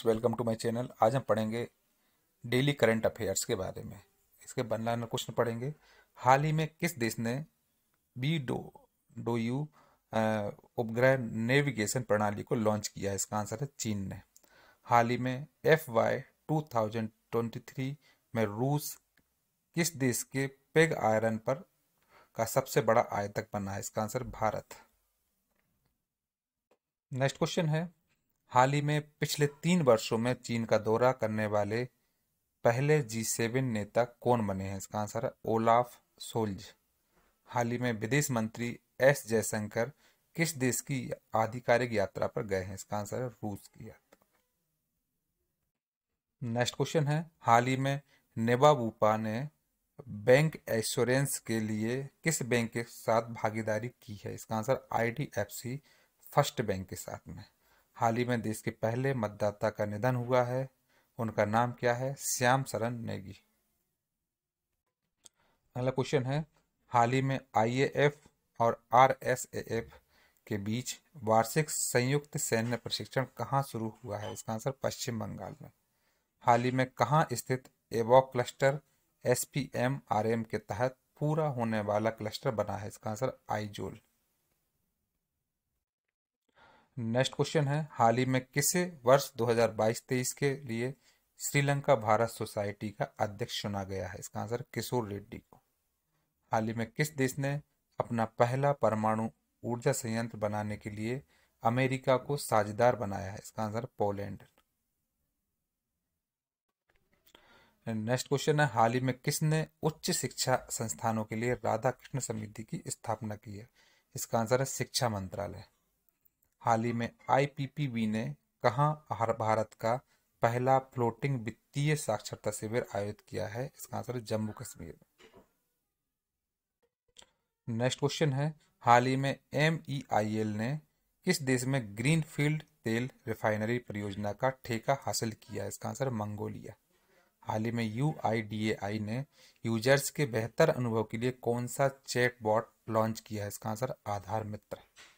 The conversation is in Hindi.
friends welcome to my channel आज हम पढ़ेंगे डेली करंट अफेयर्स के बारे में इसके बनलाइन में क्वेश्चन पढ़ेंगे हाल ही में किस देश ने बी डो डो यू उपग्रह नेविगेशन प्रणाली को लॉन्च किया है इसका आंसर है चीन ने हाल ही में F Y two thousand twenty three में रूस किस देश के पेग आयरन पर का सबसे बड़ा आयतक बना है इसका आंसर भारत नेक्स्ट क्वेश्चन है हाल ही में पिछले तीन वर्षों में चीन का दौरा करने वाले पहले जी सेवन नेता कौन बने हैं इसका आंसर है ओलाफ सोल्ज हाल ही में विदेश मंत्री एस जयशंकर किस देश की आधिकारिक यात्रा पर गए हैं इसका आंसर है रूस की यात्रा नेक्स्ट क्वेश्चन है हाल ही में नेबा बूपा ने बैंक एश्योरेंस के लिए किस बैंक के साथ भागीदारी की है इसका आंसर आई फर्स्ट बैंक के साथ में हाल ही में देश के पहले मतदाता का निधन हुआ है उनका नाम क्या है श्याम शरण नेगी अगला क्वेश्चन है हाल ही में आईएएफ और आरएसएएफ के बीच वार्षिक संयुक्त सैन्य प्रशिक्षण कहाँ शुरू हुआ है इसका आंसर पश्चिम बंगाल में हाल ही में कहाँ स्थित एवॉक cluster S P M R M के तहत पूरा होने वाला क्लस्टर बना है इसका आंसर आईजोल नेक्स्ट क्वेश्चन है हाल ही में किस वर्ष 2022-23 के लिए श्रीलंका भारत सोसाइटी का अध्यक्ष चुना गया है इसका आंसर किशोर रेड्डी को हाल ही में किस देश ने अपना पहला परमाणु ऊर्जा संयंत्र बनाने के लिए अमेरिका को साझेदार बनाया है इसका आंसर पोलैंड नेक्स्ट क्वेश्चन है हाल ही में किसने उच्च शिक्षा संस्थानों के लिए राधा कृष्ण समिति की स्थापना की है इसका आंसर है शिक्षा मंत्रालय हाल ही में आईपीपीबी ने कहाँ भारत का पहला फ्लोटिंग वित्तीय साक्षरता शिविर आयोजित किया है इसका आंसर जम्मू कश्मीर में नेक्स्ट क्वेश्चन है हाल ही में एम ई आई एल ने किस देश में ग्रीन फील्ड तेल रिफाइनरी परियोजना का ठेका हासिल किया इसका आंसर मंगोलिया हाल ही में you I I D A ने यूजर्स के बेहतर अनुभव के लिए कौन सा बॉट लॉन्च किया है इसका आंसर आधार मित्र